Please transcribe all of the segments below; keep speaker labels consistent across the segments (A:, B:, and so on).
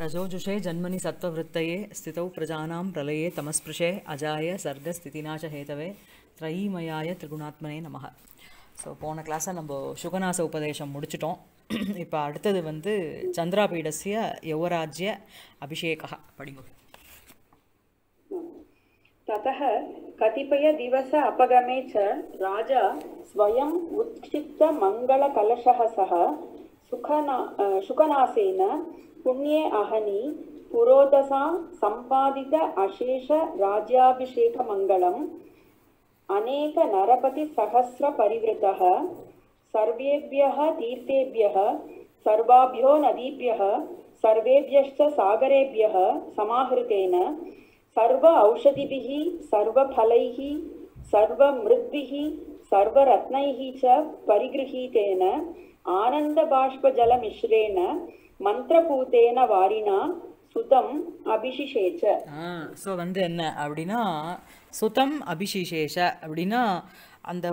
A: रजोजुषे जन्मनि सत्त्ववृत्तये स्थितौ प्रजानां प्रलये तमस्पृशे अजाय सर्गस्थितिना च हेतवे त्रयीमयाय त्रिगुणात्मने நமக ஸோ போன கிளாஸை நம்ம சுகநாச உபதேசம் முடிச்சிட்டோம் இப்போ அடுத்தது வந்து சந்திராபீடசிய யௌவராஜ்ய அபிஷேகா படிங்க
B: ततः कतिपयदिवस अपगमे च राजा स्वयम् उत्क्षिप्तमङ्गलकलशः सह सुखना शुकनासेन புண்ணியே அகனி புரோதசாம் சம்பாதித அசேஷ ராஜ்யாபிஷேக மங்களம் அநேக நரபதி சகசிர பரிவிரத சர்வேபிய தீர்த்தேபிய சர்வாபியோ நதீபிய சர்வேபியஷ்ட சாகரேபிய சமாஹிருதேன சர்வ ஔஷதிபிஹி சர்வஃபலைஹி சர்வமிருத்பிஹி சர்வரத்னைஹி ச பரிகிருஹீதேன ஆனந்தபாஷ்பஜலமிஸ்ரேன மந்திரபூதேன
A: வாரினா சுதம் அபிஷிஷேச்ச ஸோ வந்து என்ன அப்படின்னா சுதம் அபிஷிஷேஷ அப்படின்னா அந்த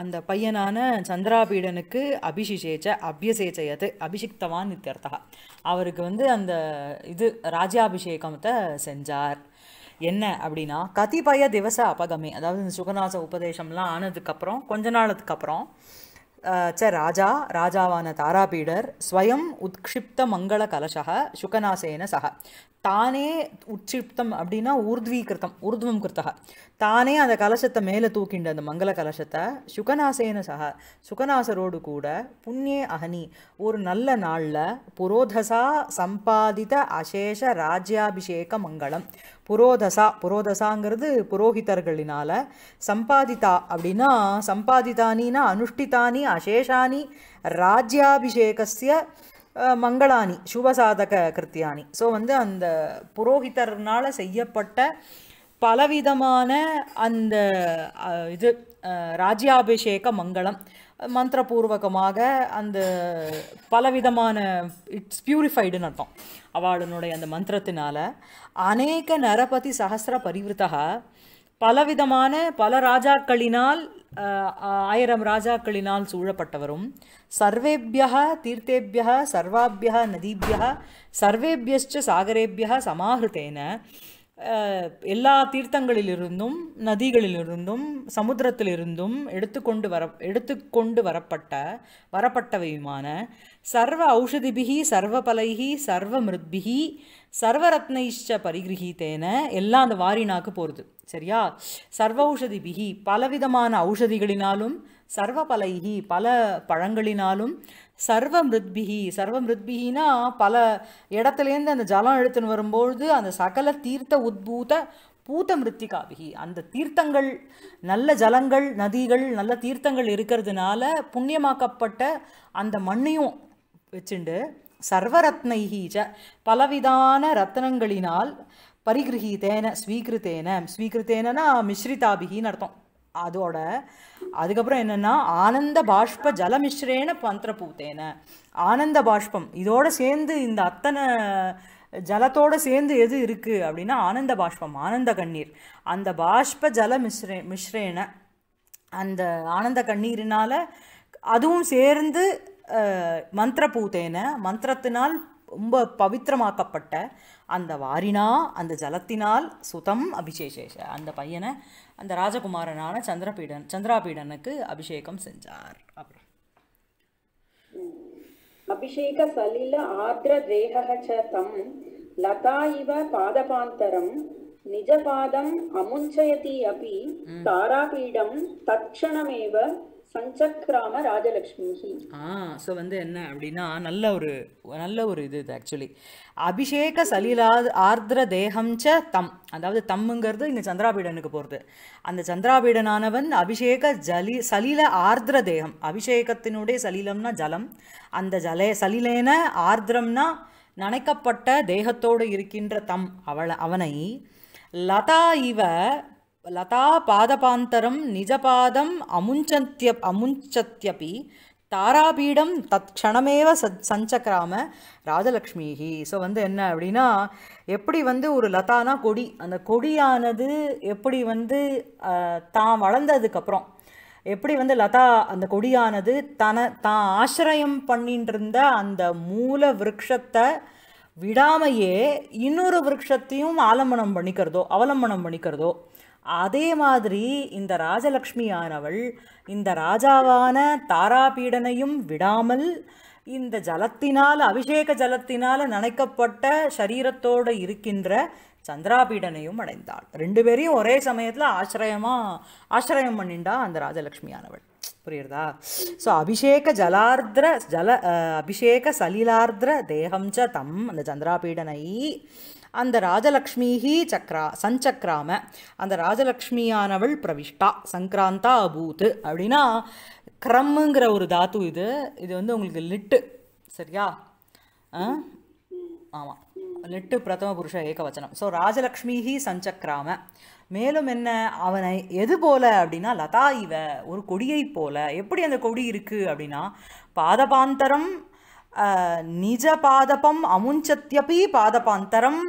A: அந்த பையனான சந்திராபீடனுக்கு அபிஷிஷேச்ச அபியசேச்சயத்து அபிஷிக்தவான் இத்தியர்த்தா அவருக்கு வந்து அந்த இது ராஜ்யாபிஷேகத்தை செஞ்சார் என்ன அப்படின்னா கதிபய திவச அபகமே அதாவது இந்த சுகநாச உபதேசம்லாம் ஆனதுக்கப்புறம் கொஞ்ச நாளத்துக்கு ச ராஜா ராஜாவான தாராபீடர் ஸ்வயம் உத்ஷிப்த மங்கள கலசக சுகநாசேன சக தானே உட்சிப்தம் அப்படின்னா ஊர்த்வீகிருத்தம் ஊர்துவம் கிருத்தக தானே அந்த கலசத்தை மேலே தூக்கிண்டு அந்த மங்கள கலசத்தை சுகநாசேன சக சுகநாசரோடு கூட புண்ணிய அகனி ஒரு நல்ல நாளில் புரோதசா சம்பாதித அசேஷ ராஜ்யாபிஷேக மங்களம் புரோதசா புரோதசாங்கிறது புரோகிதர்களினால் சம்பாதிதா அப்படின்னா சம்பாதிதானினா அனுஷ்டிதானி அசேஷானி ராஜ்யாபிஷேகசிய மங்களானி சுபசாதக கிருத்தியானி ஸோ வந்து அந்த புரோஹிதர்னால் செய்யப்பட்ட பலவிதமான அந்த இது ராஜ்யாபிஷேக மங்களம் மந்திரபூர்வகமாக அந்த பலவிதமான இட்ஸ் பியூரிஃபைடுன்னு அர்த்தம் அவளுடைய அந்த மந்திரத்தினால அநேக நரபதி சஹசிர பரிவிருத்தா பலவிதமான பல ராஜாக்களினால் ஆயிரம் ராஜாக்களினால் சூழப்பட்டவரும் சர்வேபிய தீர்த்தேபிய சர்வாபிய நதிபிய சர்வேபியஸ்ச சாகரேபிய சமாஹிருத்தேன எல்லா தீர்த்தங்களிலிருந்தும் நதிகளிலிருந்தும் சமுத்திரத்திலிருந்தும் எடுத்துக்கொண்டு வர எடுத்துக்கொண்டு வரப்பட்ட வரப்பட்டவையுமான சர்வ ஔஷதிபிகி சர்வபலைகி சர்வ மிருத்பிகி சர்வரத்னைஷ்ட பரிகிரகித்தேன எல்லாம் அந்த வாரினாக்கு போகிறது சரியா சர்வ ஔஷதிபிகி பலவிதமான ஔஷதிகளினாலும் சர்வ பலைகி பல பழங்களினாலும் சர்வ மிருத்பிகி சர்வ மிருத்பிகினா பல இடத்துலேருந்து அந்த ஜலம் எடுத்துன்னு வரும்பொழுது அந்த சகல தீர்த்த உத்பூத பூத்த மிருத்திகாபிகி அந்த தீர்த்தங்கள் நல்ல ஜலங்கள் நதிகள் நல்ல தீர்த்தங்கள் இருக்கிறதுனால புண்ணியமாக்கப்பட்ட அந்த மண்ணையும் வச்சுண்டு சர்வரத்னைகி ச பலவிதான ரத்னங்களினால் பரிகிரகித்தேன ஸ்வீகிருத்தேன ஸ்வீகிருத்தேனா மிஸ்ரிதாபிகின்னு அர்த்தம் அதோட அதுக்கப்புறம் என்னென்னா ஆனந்த பாஷ்ப ஜலமிஸ்ரேன பூத்தேன ஆனந்த பாஷ்பம் இதோடு சேர்ந்து இந்த அத்தனை ஜலத்தோடு சேர்ந்து எது இருக்குது அப்படின்னா ஆனந்த பாஷ்பம் ஆனந்த கண்ணீர் அந்த பாஷ்ப ஜல மிஸ்ரே மிஸ்ரேன அந்த ஆனந்த கண்ணீரினால் அதுவும் சேர்ந்து பூத்தேன மந்திரத்தினால் ரொம்ப பவித்திரமாக்கப்பட்ட அந்த வாரினா அந்த ஜலத்தினால் சுதம் அபிஷேஷேஷ அந்த பையனை அந்த ராஜகுமாரனான சந்திரபீடன் சந்திராபீடனுக்கு அபிஷேகம் செஞ்சார்
B: அபிஷேக சலில ஆர்திர தேகச்ச தம் லதா இவ பாதபாந்தரம் நிஜபாதம் அமுஞ்சயதி அபி தாராபீடம் தட்சணமேவ ராஜலக்ஷ்மி
A: ஆ ஸோ வந்து என்ன அப்படின்னா நல்ல ஒரு நல்ல ஒரு இது இது ஆக்சுவலி அபிஷேக சலீலா ஆர்திர ச தம் அதாவது தம்முங்கிறது இந்த சந்திராபீடனுக்கு போகிறது அந்த சந்திராபீடனானவன் அபிஷேக ஜலி சலில ஆர்திர தேகம் அபிஷேகத்தினுடைய சலிலம்னா ஜலம் அந்த ஜலே சலிலேன ஆர்திரம்னா நனைக்கப்பட்ட தேகத்தோடு இருக்கின்ற தம் அவளை அவனை லதா இவ லதா பாதபாந்தரம் நிஜபாதம் அமுஞ்சத்திய अमुञ्चत्यपि தாராபீடம் தற்கணமேவ சத் சஞ்சக்கிராம ராஜலக்ஷ்மிஹி ஸோ வந்து என்ன அப்படின்னா எப்படி வந்து ஒரு லதானா கொடி அந்த கொடியானது எப்படி வந்து தான் வளர்ந்ததுக்கப்புறம் எப்படி வந்து லதா அந்த கொடியானது தன தான் ஆசிரயம் பண்ணிட்டு அந்த மூல விரக்ஷத்தை விடாமையே இன்னொரு விரக்ஷத்தையும் ஆலம்பனம் பண்ணிக்கிறதோ அவலம்பனம் பண்ணிக்கிறதோ அதே மாதிரி இந்த ராஜலக்ஷ்மியானவள் இந்த ராஜாவான தாராபீடனையும் விடாமல் இந்த ஜலத்தினால் அபிஷேக ஜலத்தினால் நனைக்கப்பட்ட சரீரத்தோடு இருக்கின்ற சந்திராபீடனையும் அடைந்தாள் ரெண்டு பேரையும் ஒரே சமயத்தில் ஆசிரயமாக ஆசிரயம் பண்ணிண்டா அந்த ராஜலக்ஷ்மியானவள் புரியுறதா ஸோ அபிஷேக ஜலார்திர ஜல அபிஷேக சலிலார்திர தேகம் ச தம் அந்த சந்திராபீடனை அந்த ராஜலக்ஷ்மிஹி சக்ரா சஞ்சக்ராம அந்த ராஜலக்ஷ்மியானவள் பிரவிஷ்டா சங்கராந்தா அபூத் அப்படின்னா கிரம்ங்கிற ஒரு தாத்து இது இது வந்து உங்களுக்கு லிட்டு சரியா ஆமாம் லிட்டு பிரதம புருஷ ஏகவச்சனம் ஸோ ராஜலக்ஷ்மிஹி சஞ்சக்ராம மேலும் என்ன அவனை எது போல அப்படின்னா லதா இவ ஒரு கொடியை போல எப்படி அந்த கொடி இருக்குது அப்படின்னா பாதபாந்தரம் நிஜ பாதபம் அமுஞ்சத்தியபி பாதபாந்தரம்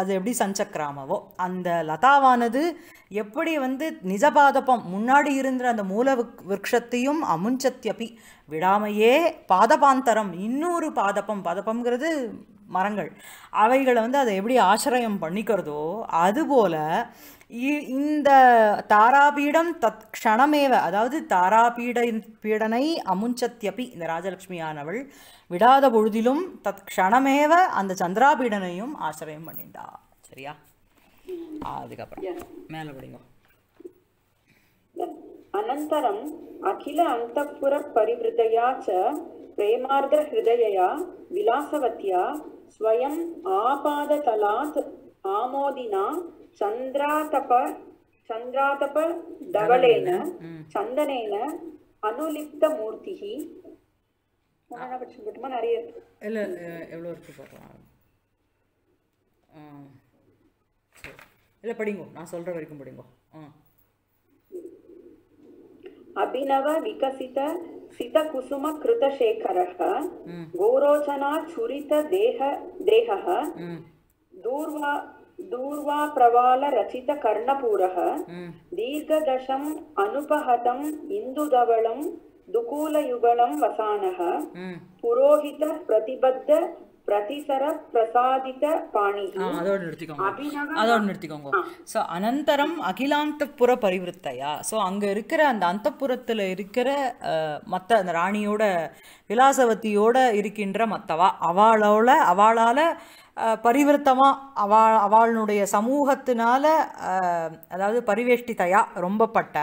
A: அது எப்படி சஞ்சக்கிராமவோ அந்த லதாவானது எப்படி வந்து நிஜ பாதபம் முன்னாடி இருந்த அந்த மூல விருட்சத்தையும் அமுஞ்சத்தியபி விடாமையே பாதபாந்தரம் இன்னொரு பாதபம் பாதபம்ங்கிறது மரங்கள் அவைகளை வந்து அதை எப்படி ஆசிரியம் பண்ணிக்கிறதோ அதுபோல் இந்த தாராபீடம் தத் க்ஷணமேவ அதாவது தாராபீட பீடனை அமுஞ்சத்தியப்பி இந்த ராஜலக்ஷ்மியானவள் விடாத பொழுதிலும் தத் க்ஷணமேவ அந்த சந்திராபீடனையும் ஆசிரியம் பண்ணிண்டா சரியா அதுக்கப்புறம் மேலே படிங்க
B: அனந்தரம் அகில அந்தப்புர பரிவிருதையா ச பிரேமார்த ஹிருதயா விலாசவத்யா ஸ்வயம் ஆபாததலாத் ஆமோதினா சந்திராதப சந்திராதப தவளேன சந்தனேன அனுலிப்த மூர்த்திகி படிச்சுட்டுமா நிறைய
A: இல்லை எவ்வளோ இருக்கு பார்க்கலாம் இல்லை படிங்கோ நான் சொல்கிற வரைக்கும் படிங்கோ ஆ
B: விகசித சித குசும கிருத கோரோச்சனா சுரித தேக தேக தூர்வா वालरचितकर्णपुरः दीर्घदशम् अनुपहतम् इन्दुधवळं दुकुलयुगलं वसानः पुरोहितप्रतिबद्ध பிரதிசர
A: பிரசாதித நிறுத்திக்கோங்க அதோட நிறுத்திக்கோங்க ஸோ அனந்தரம் ஸோ அங்கே இருக்கிற அந்த இருக்கிற மற்ற அந்த ராணியோட இருக்கின்ற மத்தவா அவளோட அவளால் பரிவர்த்தமாக அவள் அவளுடைய சமூகத்தினால அதாவது பரிவேஷ்டிதையா ரொம்பப்பட்ட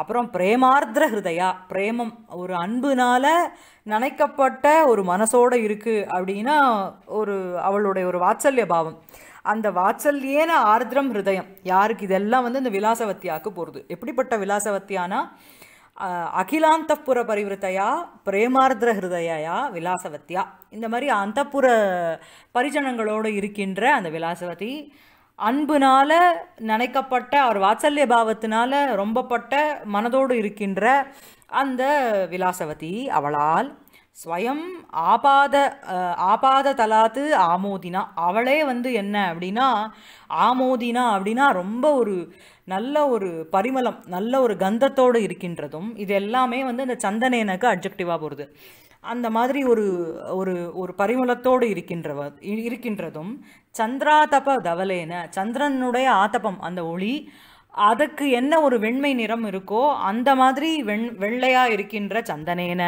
A: அப்புறம் பிரேமார்திர ஹிருதயா பிரேமம் ஒரு அன்புனால் நினைக்கப்பட்ட ஒரு மனசோடு இருக்குது அப்படின்னா ஒரு அவளுடைய ஒரு வாத்சல்ய பாவம் அந்த வாத்சல்யேன ஆர்திரம் ஹிருதயம் யாருக்கு இதெல்லாம் வந்து இந்த விலாசவத்தியாவுக்கு போகிறது எப்படிப்பட்ட விலாசவத்தியானா அகிலாந்தப்புற பரிவிரத்தையா பிரேமார்திர ஹிருதயா விலாசவத்தியா இந்த மாதிரி அந்தப்புற பரிஜனங்களோடு இருக்கின்ற அந்த விலாசவதி அன்புனால் நினைக்கப்பட்ட அவர் வாத்சல்ய பாவத்தினால ரொம்பப்பட்ட மனதோடு இருக்கின்ற அந்த விலாசவதி அவளால் ஸ்வயம் ஆபாத ஆபாத தலாத்து ஆமோதினா அவளே வந்து என்ன அப்படின்னா ஆமோதினா அப்படின்னா ரொம்ப ஒரு நல்ல ஒரு பரிமளம் நல்ல ஒரு கந்தத்தோடு இருக்கின்றதும் இது எல்லாமே வந்து அந்த சந்தனேனுக்கு அப்ஜெக்டிவாக போகிறது அந்த மாதிரி ஒரு ஒரு ஒரு பரிமளத்தோடு இருக்கின்றவ இருக்கின்றதும் சந்திராதப தவலேன சந்திரனுடைய ஆதபம் அந்த ஒளி அதுக்கு என்ன ஒரு வெண்மை நிறம் இருக்கோ அந்த மாதிரி வெண் வெள்ளையாக இருக்கின்ற சந்தனேன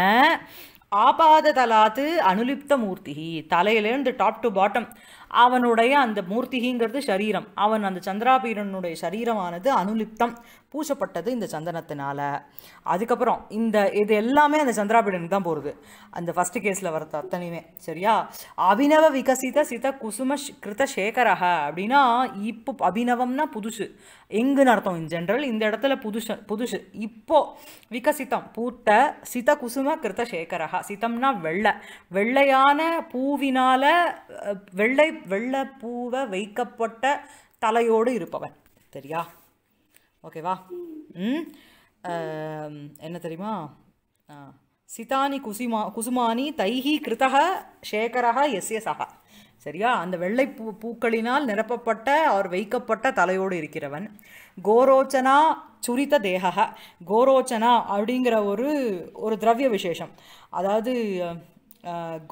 A: ஆபாத தலாத்து அனுலிப்த மூர்த்தி தலையிலேருந்து டாப் டு பாட்டம் அவனுடைய அந்த மூர்த்திகிங்கிறது சரீரம் அவன் அந்த சந்திராபீரனுடைய சரீரமானது அனுலிப்தம் பூசப்பட்டது இந்த சந்தனத்தினால அதுக்கப்புறம் இந்த இது எல்லாமே அந்த சந்திராபீடனுக்கு தான் போகுது அந்த ஃபஸ்ட்டு கேஸில் வரது அத்தனையுமே சரியா அபினவ விகசித சித குசும கிருத சேகரக அப்படின்னா இப்போ அபினவம்னா புதுசு எங்குன்னு அர்த்தம் இன் ஜென்ரல் இந்த இடத்துல புதுசு புதுசு இப்போ விகசிதம் பூத்த சித குசும கிருத்த சேகரா சிதம்னா வெள்ளை வெள்ளையான பூவினால வெள்ளை வெள்ளை பூவை வைக்கப்பட்ட தலையோடு இருப்பவன் சரியா ஓகேவா என்ன தெரியுமா சிதானி குசிமா குசுமானி தைஹி கிருத்தக சேகரா எஸ் சகா சரியா அந்த வெள்ளை பூ பூக்களினால் நிரப்பப்பட்ட அவர் வைக்கப்பட்ட தலையோடு இருக்கிறவன் கோரோச்சனா சுரித்த தேகா கோரோச்சனா அப்படிங்கிற ஒரு ஒரு திரவிய விசேஷம் அதாவது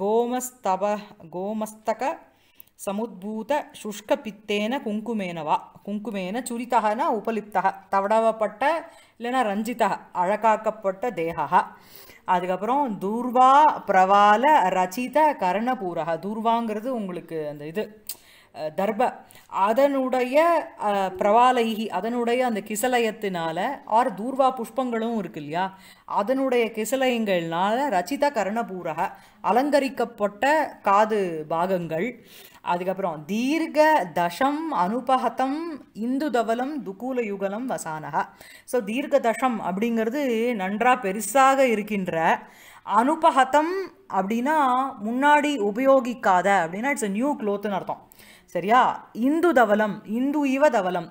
A: கோமஸ்தப கோமஸ்தக சமுத்பூத ಶುಷ್ಕಪಿತ್ತೇನ குங்குமேனவா குங்குமேன ಚುರಿತನ ಉಪಲಿಪ್த தவடவப்பட்ட இல்லைன்னா ரஞ்சித அழகாக்கப்பட்ட தேகா அதுக்கப்புறம் தூர்வா பிரவால ரச்சித கரணபூரக தூர்வாங்கிறது உங்களுக்கு அந்த இது தர்ப அதனுடைய பிரவாலைகி அதனுடைய அந்த கிசலயத்தினால ஆர் தூர்வா புஷ்பங்களும் இருக்கு இல்லையா அதனுடைய கிசலயங்கள்னால ரச்சித கர்ணபூரக அலங்கரிக்கப்பட்ட காது பாகங்கள் அதுக்கப்புறம் தீர்க்க தசம் அனுபகதம் இந்து தவலம் துகூல யுகலம் வசானகா ஸோ தீர்க்க தசம் அப்படிங்கிறது நன்றாக பெருசாக இருக்கின்ற அனுபகதம் அப்படின்னா முன்னாடி உபயோகிக்காத அப்படின்னா இட்ஸ் நியூ க்ளோத்துன்னு அர்த்தம் சரியா இந்து தவலம் இந்து இவ தவலம்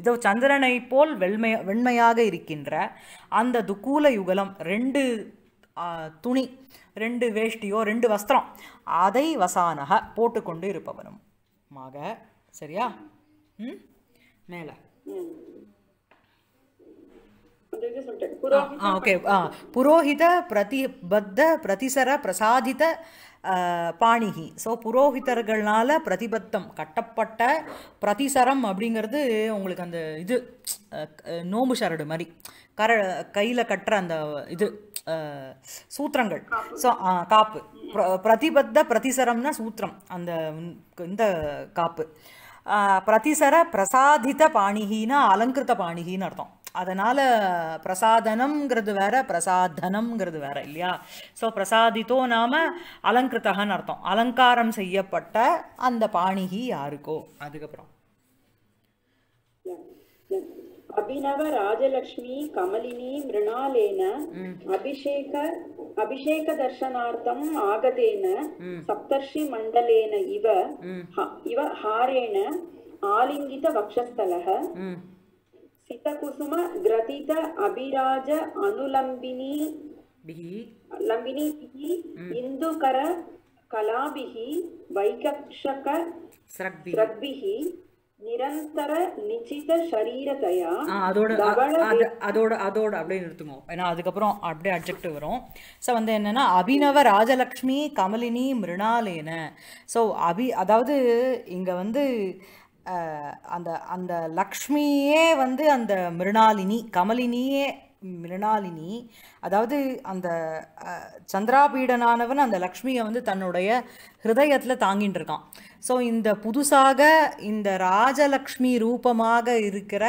A: இதோ சந்திரனை போல் வெண்மைய வெண்மையாக இருக்கின்ற அந்த துக்கூல யுகலம் ரெண்டு துணி ரெண்டு வேஷ்டியோ ரெண்டு வஸ்திரம் அதை வசானக போட்டுக்கொண்டு இருப்பவனும் மாக சரியா ம் மேலே ஓகே புரோஹித பிரதிபத்த பிரதிசர பிரசாதித பாணிகி ஸோ புரோகிதர்களால் பிரதிபத்தம் கட்டப்பட்ட பிரதிசரம் அப்படிங்கிறது உங்களுக்கு அந்த இது நோம்பு சரடு மாதிரி கர கையில் கட்டுற அந்த இது சூத்திரங்கள் ஸோ காப்பு பிரதிபத்த பிரதிசரம்னா சூத்திரம் அந்த இந்த காப்பு பிரதிசர பிரசாதித பாணிகின்னா அலங்கிருத்த பாணிகின்னு அர்த்தம் அதனால் பிரசாதனம்ங்கிறது வேற பிரசாதனம்ங்கிறது வேற இல்லையா ஸோ பிரசாதித்தோ நாம் அலங்கிருத்தகன்னு அர்த்தம் அலங்காரம் செய்யப்பட்ட அந்த பாணிகி யாருக்கோ அதுக்கப்புறம்
B: அபிநவ ராஜலக்ஷ்மி கமலினி மிருணாலேன அபிஷேக அபிஷேக தர்ஷனார்த்தம் ஆகதேன சப்தர்ஷி மண்டலேன இவ இவ ஹாரேன ஆலிங்கித வக்ஷஸ்தலக சித்தகுசும கிரதித அபிராஜ அனுலம்பினி லம்பினி இந்துகர கலாபிஹி வைகக்ஷக நிரந்தர நிச்சித அதோட
A: அதோட அதோட ஏன்னா அதுக்கப்புறம் அப்படியே வரும் வந்து அபிநவ ராஜலக்ஷ்மி கமலினி மிருணாலேன சோ அபி அதாவது இங்க வந்து அந்த அந்த லக்ஷ்மியே வந்து அந்த மிருணாலினி கமலினியே மிருணாலினி அதாவது அந்த சந்திராபீடனானவன் அந்த லக்ஷ்மியை வந்து தன்னுடைய ஹிருதயத்தில் தாங்கிட்டு இருக்கான் ஸோ இந்த புதுசாக இந்த ராஜலக்ஷ்மி ரூபமாக இருக்கிற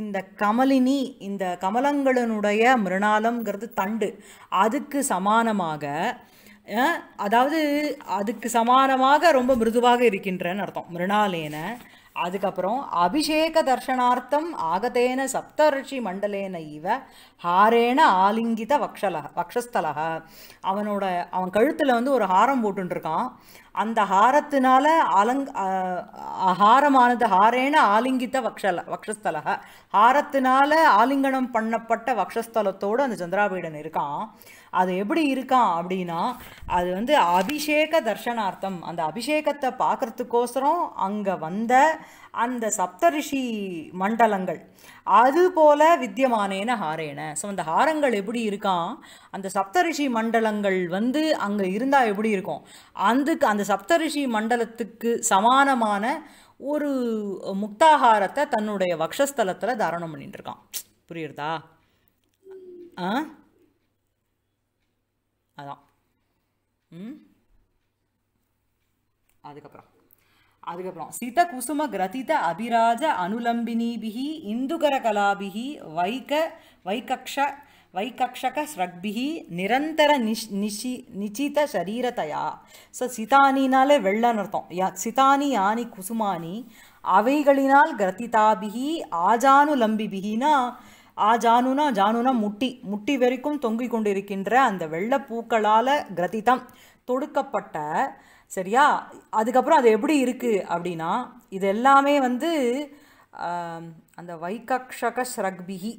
A: இந்த கமலினி இந்த கமலங்களினுடைய மிருணாலம்ங்கிறது தண்டு அதுக்கு சமானமாக அதாவது அதுக்கு சமானமாக ரொம்ப மிருதுவாக இருக்கின்றன்னு அர்த்தம் மிருணாலேன அதுக்கப்புறம் அபிஷேக தர்ஷனார்த்தம் ஆகதேன சப்தரிஷி மண்டலேன இவ ஹாரேன ஆலிங்கித வக்ஷல வக்ஷஸ்தலக அவனோட அவன் கழுத்தில் வந்து ஒரு ஹாரம் போட்டுருக்கான் அந்த ஹாரத்தினால அலங் ஹாரமானது ஹாரேன ஆலிங்கித வக்ஷல வக்ஷஸ்தலக ஹாரத்தினால ஆலிங்கனம் பண்ணப்பட்ட வக்ஷஸ்தலத்தோடு அந்த சந்திராபீடன் இருக்கான் அது எப்படி இருக்கான் அப்படின்னா அது வந்து அபிஷேக தர்ஷனார்த்தம் அந்த அபிஷேகத்தை பார்க்குறதுக்கோசரம் அங்கே வந்த அந்த சப்தரிஷி மண்டலங்கள் அது போல வித்தியமானேன ஹாரேன ஸோ அந்த ஹாரங்கள் எப்படி இருக்கான் அந்த சப்தரிஷி மண்டலங்கள் வந்து அங்கே இருந்தால் எப்படி இருக்கும் அதுக்கு அந்த சப்தரிஷி மண்டலத்துக்கு சமானமான ஒரு முக்தாகாரத்தை தன்னுடைய வக்ஷஸ்தலத்தில் தாரணம் பண்ணிட்டு இருக்கான் புரியுறதா ஆ அதான் ம் அதுக்கப்புறம் அதுக்கப்புறம் சித குசும கிரதித அபிராஜ அனுலம்பினிபிகி இந்துகர கலாபிகி வைக்க வைக்கக்ஷ வைக்கக்ஷக ஸ்ரக்பிகி நிரந்தர நிஷ் நிஷி நிச்சித சரீரத்தையா ஸோ சிதானினாலே வெள்ளன்னு அர்த்தம் யா சிதானி யானி குசுமானி அவைகளினால் கிரதிதாபிகி ஆஜானுலம்பிபிகினா ஆஜானுனா ஜானுனா முட்டி முட்டி வரைக்கும் தொங்கிக் கொண்டிருக்கின்ற அந்த வெள்ளப்பூக்களால் கிரதிதம் தொடுக்கப்பட்ட சரியா அதுக்கப்புறம் அது எப்படி இருக்குது அப்படின்னா இது எல்லாமே வந்து அந்த வைகக்ஷக ஸ்ரக்பிகி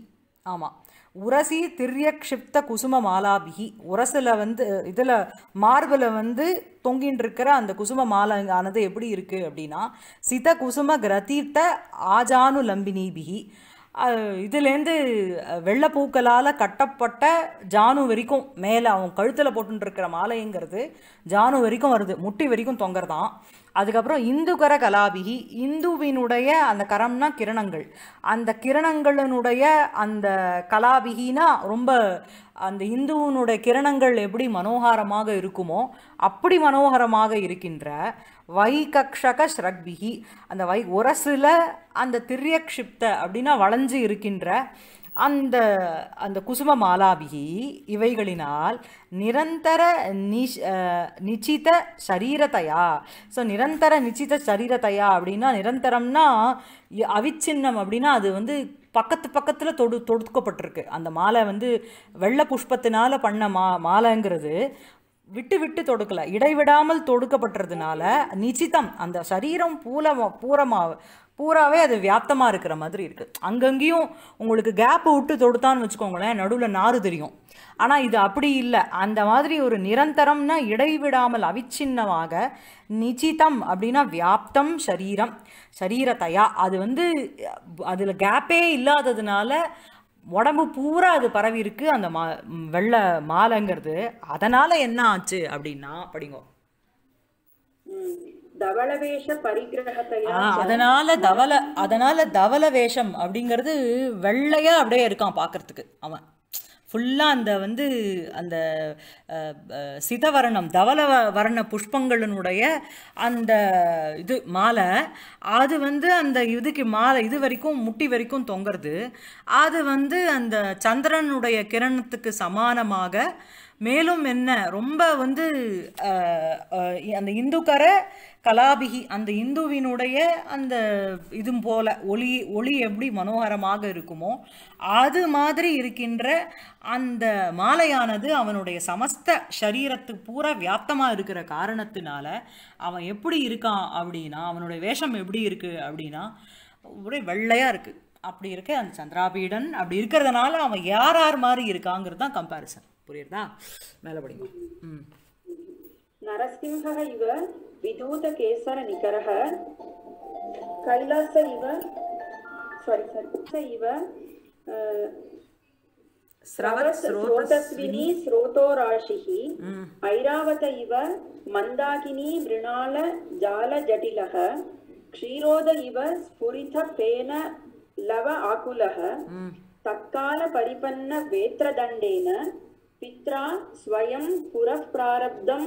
A: ஆமாம் உரசி திரியக்ஷிப்த குசும மாலாபிகி உரசில் வந்து இதில் மார்பில் வந்து தொங்கின் இருக்கிற அந்த குசும மாலங்கானது எப்படி இருக்குது அப்படின்னா சித குசும கிரதீர்த்த ஆஜானு லம்பினி பிகி இதுலேருந்து வெள்ளப்பூக்களால் கட்டப்பட்ட ஜானு வரைக்கும் மேலே அவன் கழுத்தில் போட்டுருக்கிற மாலைங்கிறது ஜானு வரைக்கும் வருது முட்டி வரைக்கும் தொங்குறதான் அதுக்கப்புறம் இந்துகர கலாபிகி இந்துவினுடைய அந்த கரம்னா கிரணங்கள் அந்த கிரணங்களினுடைய அந்த கலாபிகினா ரொம்ப அந்த இந்துவினுடைய கிரணங்கள் எப்படி மனோகாரமாக இருக்குமோ அப்படி மனோகரமாக இருக்கின்ற வைகக்ஷக ஸ்ரக்பிகி அந்த வை உரசில் அந்த திரியக்ஷிப்த அப்படின்னா வளைஞ்சு இருக்கின்ற அந்த அந்த குசும மாலாபிகி இவைகளினால் நிரந்தர நிஷ் நிச்சித சரீரத்தையா ஸோ நிரந்தர நிச்சித சரீரத்தையா அப்படின்னா நிரந்தரம்னா அவிச்சின்னம் அப்படின்னா அது வந்து பக்கத்து பக்கத்தில் தொடு தொடுக்கப்பட்டிருக்கு அந்த மாலை வந்து வெள்ளை புஷ்பத்தினால் பண்ண மா மாலைங்கிறது விட்டு விட்டு தொடுக்கல இடைவிடாமல் தொடுக்கப்பட்டதுனால நிச்சிதம் அந்த சரீரம் பூலமாக பூரமாக பூராவே அது வியாப்தமாக இருக்கிற மாதிரி இருக்குது அங்கங்கேயும் உங்களுக்கு கேப்பு விட்டு தொடுத்தான்னு வச்சுக்கோங்களேன் நடுவில் நாறு தெரியும் ஆனால் இது அப்படி இல்லை அந்த மாதிரி ஒரு நிரந்தரம்னா இடைவிடாமல் அவிச்சின்னமாக நிச்சிதம் அப்படின்னா வியாப்தம் சரீரம் சரீரத்தையா அது வந்து அதில் கேப்பே இல்லாததுனால உடம்பு பூரா அது பரவி இருக்கு அந்த மா வெள்ளை மாலைங்கிறது அதனால என்ன ஆச்சு அப்படின்னா படிங்க அதனால தவள அதனால தவள வேஷம் அப்படிங்கிறது வெள்ளையா அப்படியே இருக்கான் பாக்குறதுக்கு அவன் ஃபுல்லாக அந்த வந்து அந்த சிதவரணம் தவள வர்ண புஷ்பங்களினுடைய அந்த இது மாலை அது வந்து அந்த இதுக்கு மாலை இது வரைக்கும் முட்டி வரைக்கும் தொங்குறது அது வந்து அந்த சந்திரனுடைய கிரணத்துக்கு சமானமாக மேலும் என்ன ரொம்ப வந்து அந்த இந்துக்கரை கலாபிகி அந்த இந்துவினுடைய அந்த இது போல ஒளி ஒளி எப்படி மனோகரமாக இருக்குமோ அது மாதிரி இருக்கின்ற அந்த மாலையானது அவனுடைய சமஸ்த சரீரத்து பூரா வியாப்தமாக இருக்கிற காரணத்தினால அவன் எப்படி இருக்கான் அப்படின்னா அவனுடைய வேஷம் எப்படி இருக்குது அப்படின்னா ஒரே வெள்ளையாக இருக்குது அப்படி இருக்க அந்த சந்திராபீடன் அப்படி இருக்கிறதுனால அவன் யார் யார் மாதிரி இருக்காங்கிறது தான் கம்பேரிசன் புரியுறதா மேலே படிங்க ம்
B: नरसिंहः इव विधूतकेसरनिकरः कैलास इव सारि सारि इव स्रवस्रोतस्विनी स्रोतोराशिः ऐरावत इव मन्दाकिनी मृणालजालजटिलः क्षीरोद इव स्फुरितफेन लव आकुलः तत्कालपरिपन्नवेत्रदण्डेन पित्रा स्वयं पुरः प्रारब्धं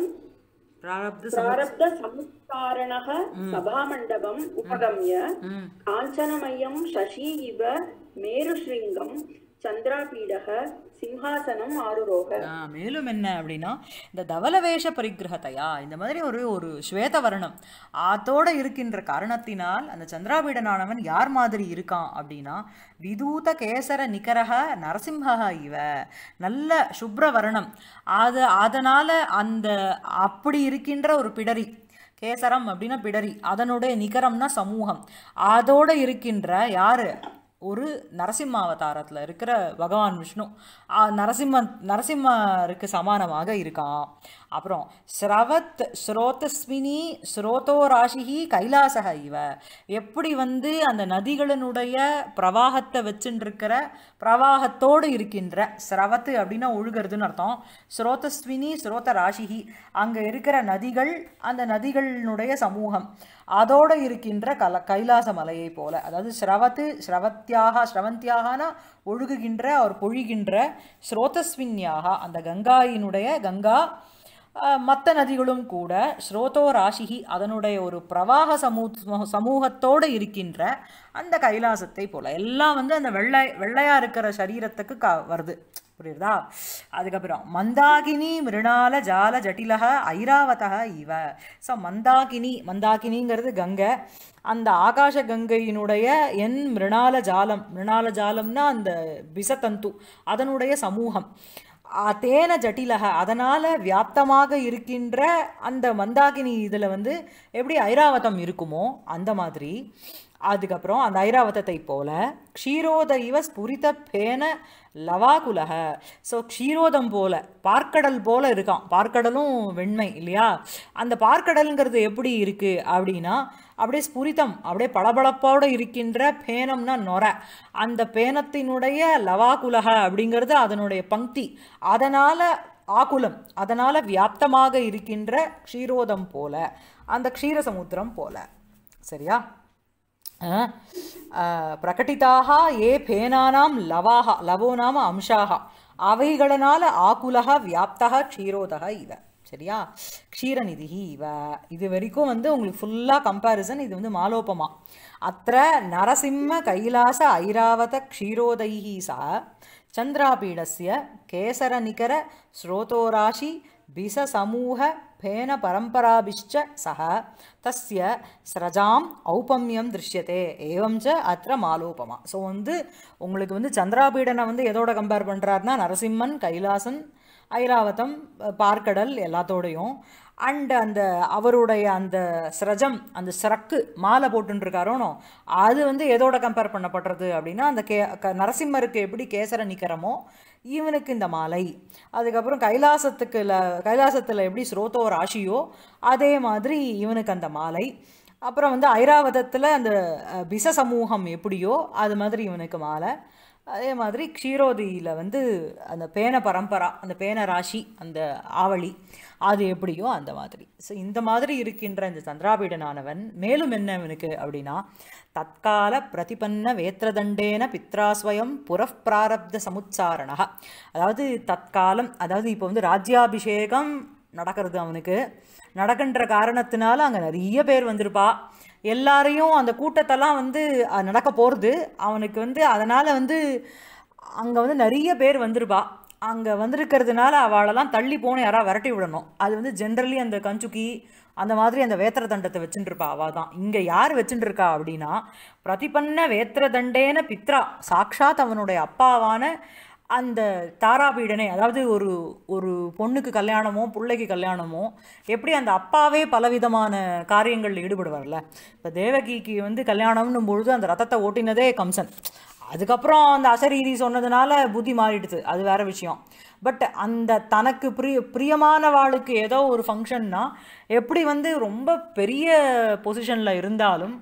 B: प्रारब्धसंस्कारणः सभामण्डपम् उपगम्य काञ्चनमयं शशी इव मेरुशृङ्गं சந்திராபீடக
A: சிம்ஹாசனம் ஆருரோக மேலும் என்ன அப்படின்னா இந்த தவலவேஷ பரிகிரகத்தையா இந்த மாதிரி ஒரு ஒரு ஸ்வேத வர்ணம் ஆத்தோட இருக்கின்ற காரணத்தினால் அந்த சந்திராபீடனானவன் யார் மாதிரி இருக்கான் அப்படின்னா விதூத கேசர நிகரக நரசிம்ஹா இவ நல்ல சுப்ர வர்ணம் அது அதனால் அந்த அப்படி இருக்கின்ற ஒரு பிடரி கேசரம் அப்படின்னா பிடரி அதனுடைய நிகரம்னா சமூகம் அதோடு இருக்கின்ற யார் ஒரு நரசிம்ம அவதாரத்தில் இருக்கிற பகவான் விஷ்ணு நரசிம்ம நரசிம்மருக்கு சமானமாக இருக்கான் அப்புறம் ஸ்ரவத் ஸ்ரோதஸ்வினி ஸ்ரோதோ ராசிஹி கைலாசக இவ எப்படி வந்து அந்த நதிகளினுடைய பிரவாகத்தை வச்சுருக்கிற பிரவாகத்தோடு இருக்கின்ற ஸ்ரவத்து அப்படின்னா ஒழுகிறதுன்னு அர்த்தம் ஸ்ரோதஸ்வினி ஸ்ரோத ராசிஹி அங்கே இருக்கிற நதிகள் அந்த நதிகளினுடைய சமூகம் அதோடு இருக்கின்ற கல கைலாச மலையை போல அதாவது ஸ்ரவத்து ஸ்ரவத்தியாக ஸ்ரவந்தியாகனா ஒழுகுகின்ற அவர் பொழிகின்ற ஸ்ரோதஸ்வின்யாக அந்த கங்காயினுடைய கங்கா மற்ற நதிகளும் கூட ஸ்ரோதோ ராசிகி அதனுடைய ஒரு பிரவாக சமூ சமூகத்தோடு இருக்கின்ற அந்த கைலாசத்தை போல எல்லாம் வந்து அந்த வெள்ளை வெள்ளையாக இருக்கிற சரீரத்துக்கு க வருது புரியுறதா அதுக்கப்புறம் மந்தாகினி மிருணால ஜால ஜட்டிலக ஐராவதக இவ ஸோ மந்தாகினி மந்தாகினிங்கிறது கங்கை அந்த ஆகாஷ கங்கையினுடைய என் மிருணால ஜாலம் மிருணால ஜாலம்னா அந்த விசத்தந்து அதனுடைய சமூகம் தேன ஜட்டிலக அதனால் வியாப்தமாக இருக்கின்ற அந்த மந்தாகினி இதில் வந்து எப்படி ஐராவதம் இருக்குமோ அந்த மாதிரி அதுக்கப்புறம் அந்த ஐராவதத்தை போல இவ ஸ்புரித பேன லவாகுலக ஸோ க்ஷீரோதம் போல பார்க்கடல் போல இருக்கான் பார்க்கடலும் வெண்மை இல்லையா அந்த பார்க்கடலுங்கிறது எப்படி இருக்குது அப்படின்னா அப்படியே ஸ்புரிதம் அப்படியே பளபளப்போடு இருக்கின்ற பேனம்னா நொர அந்த பேனத்தினுடைய லவாகுலக அப்படிங்கிறது அதனுடைய பங்கி அதனால் ஆகுலம் அதனால் வியாப்தமாக இருக்கின்ற க்ஷீரோதம் போல அந்த க்ஷீரசமுத்திரம் போல சரியா பிரகட்டித்தாக ஏ பேனானாம் லவாக லவோ நாம அம்சாக அவைகளனால ஆகுலக வியாப்தக க்ஷீரோதக இவ சரியா க்ஷீரநிதி இவ இது வரைக்கும் வந்து உங்களுக்கு ஃபுல்லாக கம்பாரிசன் இது வந்து மாலோபமா அத்த நரசிம்ம கைலாச ஐராவத க்ஷீரோதைஹி சா சந்திராபீடஸ்ய கேசரநிகர ஸ்ரோதோராசி भिससमूहफेनपरम्पराभिश्च सह तस्य ஸ்ரஜாம் ஔபம்யம் திருஷ்யத்தே ஏவம் ச அத்த மாலோபமா ஸோ வந்து உங்களுக்கு வந்து சந்திராபீடனை வந்து எதோட கம்பேர் பண்ணுறாருனா நரசிம்மன் கைலாசன் ஐராவதம் பார்க்கடல் எல்லாத்தோடையும் அண்ட் அந்த அவருடைய அந்த சிரஜம் அந்த சிறக்கு மாலை போட்டுருக்காரோனோ அது வந்து எதோட கம்பேர் பண்ணப்படுறது அப்படின்னா அந்த கே நரசிம்மருக்கு எப்படி கேசர நிக்கிறமோ இவனுக்கு இந்த மாலை அதுக்கப்புறம் கைலாசத்துக்கு கைலாசத்தில் எப்படி ஸ்ரோத்தோ ராசியோ அதே மாதிரி இவனுக்கு அந்த மாலை அப்புறம் வந்து ஐராவதத்தில் அந்த பிச சமூகம் எப்படியோ அது மாதிரி இவனுக்கு மாலை அதே மாதிரி க்ஷீரோதியில் வந்து அந்த பேன பரம்பரா அந்த பேன ராசி அந்த ஆவளி அது எப்படியோ அந்த மாதிரி ஸோ இந்த மாதிரி இருக்கின்ற இந்த சந்திராபீடனானவன் மேலும் என்ன இவனுக்கு அப்படின்னா தற்கால பிரதிபன்ன வேத்திரதண்டேன பித்ராஸ்வயம் புறப்பிராரப்த சமுச்சாரணா அதாவது தற்காலம் அதாவது இப்போ வந்து ராஜ்யாபிஷேகம் நடக்கிறது அவனுக்கு நடக்கின்ற காரணத்தினால அங்கே நிறைய பேர் வந்திருப்பா எல்லாரையும் அந்த கூட்டத்தெல்லாம் வந்து நடக்க போகிறது அவனுக்கு வந்து அதனால் வந்து அங்கே வந்து நிறைய பேர் வந்திருப்பா அங்கே வந்திருக்கிறதுனால அவளெல்லாம் தள்ளி போன யாராவது விரட்டி விடணும் அது வந்து ஜென்ரலி அந்த கஞ்சுக்கி அந்த மாதிரி அந்த வேத்திர தண்டத்தை வச்சுட்டுருப்பா அவள் தான் இங்கே யார் வச்சுட்டுருக்கா அப்படின்னா பிரதிபன்ன வேத்திர தண்டேன பித்ரா சாக்ஷாத் அவனுடைய அப்பாவான அந்த தாராபீடனை அதாவது ஒரு ஒரு பொண்ணுக்கு கல்யாணமோ பிள்ளைக்கு கல்யாணமோ எப்படி அந்த அப்பாவே பலவிதமான காரியங்களில் ஈடுபடுவார்ல இப்போ தேவகிக்கு வந்து கல்யாணம்னும் பொழுது அந்த ரத்தத்தை ஓட்டினதே கம்சன் அதுக்கப்புறம் அந்த அசரீதி சொன்னதுனால புத்தி மாறிடுது அது வேற விஷயம் பட் அந்த தனக்கு பிரிய பிரியமான வாளுக்கு ஏதோ ஒரு ஃபங்க்ஷன்னா எப்படி வந்து ரொம்ப பெரிய பொசிஷனில் இருந்தாலும்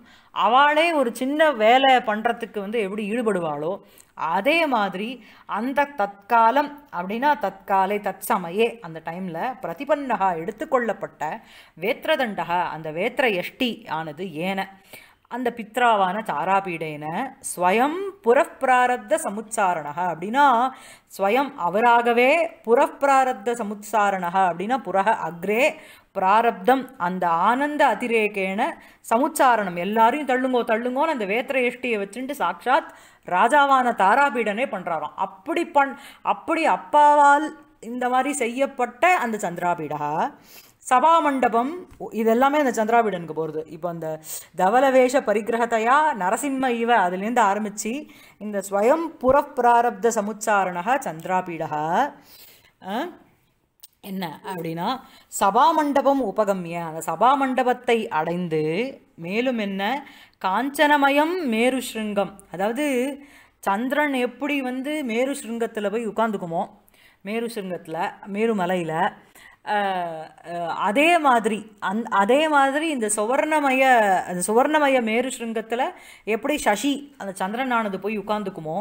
A: அவளே ஒரு சின்ன வேலை பண்ணுறதுக்கு வந்து எப்படி ஈடுபடுவாளோ அதே மாதிரி அந்த தற்காலம் அப்படின்னா தற்காலை தற்சமயே அந்த டைமில் பிரதிபண்டகா எடுத்துக்கொள்ளப்பட்ட வேத்திரதண்டகா அந்த வேத்திர எஷ்டி ஆனது ஏன அந்த பித்ராவான தாராபீடேன ஸ்வயம் புறப்பிராரத சமுச்சாரணக அப்படின்னா ஸ்வயம் அவராகவே புறப்பிராரத சமுச்சாரணக அப்படின்னா புறக அக்ரே பிராரப்தம் அந்த ஆனந்த அதிரேகேன சமுச்சாரணம் எல்லாரையும் தள்ளுங்கோ தள்ளுங்கோன்னு அந்த எஷ்டியை வச்சுட்டு சாட்சாத் ராஜாவான தாராபீடனே பண்ணுறாராம் அப்படி பண் அப்படி அப்பாவால் இந்த மாதிரி செய்யப்பட்ட அந்த சந்திராபீடா சபா மண்டபம் இதெல்லாமே அந்த சந்திராபீடனுக்கு போகிறது இப்போ அந்த தவலவேஷ பரிகிரகத்தையா நரசிம்ம இவ அதுலேருந்து ஆரம்பித்து இந்த ஸ்வயம் புறப்பிராரப்த சமுச்சாரண சந்திராபீடா என்ன அப்படின்னா சபா மண்டபம் உபகம்ய அந்த சபா மண்டபத்தை அடைந்து மேலும் என்ன காஞ்சனமயம் மேரு ஸ்ருங்கம் அதாவது சந்திரன் எப்படி வந்து மேரு ஸ்ருங்கத்தில் போய் உட்காந்துக்குமோ மேரு ஸ்ருங்கத்தில் மேரு மலையில் அதே மாதிரி அந் அதே மாதிரி இந்த சுவர்ணமய அந்த சுவர்ணமய மேரு சிருங்கத்தில் எப்படி சசி அந்த சந்திரனானது போய் உட்காந்துக்குமோ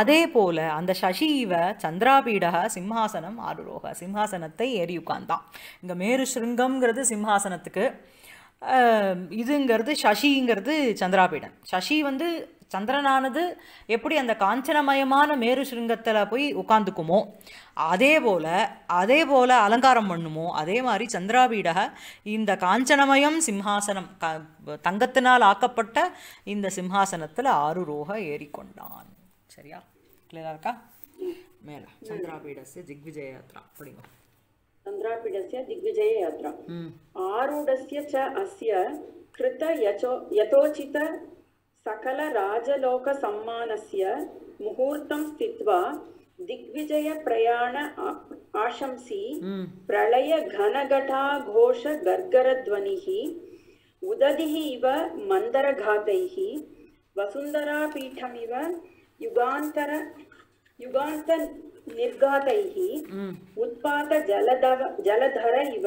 A: அதே போல் அந்த சசிவ சந்திராபீடக சிம்ஹாசனம் ஆருரோக சிம்ஹாசனத்தை ஏறி உட்கார்ந்தான் இங்கே மேரு சிருங்கம்ங்கிறது சிம்ஹாசனத்துக்கு இதுங்கிறது சசிங்கிறது சந்திராபீடன் சசி வந்து சந்திரனானது எப்படி அந்த காஞ்சனமயமான மேரு சுருங்கத்தில் போய் உட்காந்துக்குமோ அதே போல் அதே போல் அலங்காரம் பண்ணுமோ அதே மாதிரி சந்திராபீடக இந்த காஞ்சனமயம் சிம்ஹாசனம் க தங்கத்தினால் ஆக்கப்பட்ட இந்த சிம்ஹாசனத்தில் ரோக ஏறிக்கொண்டான் சரியா கிளியராக இருக்கா மேலே சந்திராபீடஸ்ய ஜிக்விஜய யாத்ரா அப்படிங்க
B: சந்திராபீடஸ்ய திக்விஜய யாத்ரா ஆரூடஸ்ய ச அஸ்ய யதோச்சித सम्मानस्य मुहूर्तं स्थित्वा घोष गर्गर ध्वनि उदधि इव मन्दरघातैः वसुन्धरापीठमिव युगान्तर युगान्तनिर्घातैः हम्म। उत्पात जलधर इव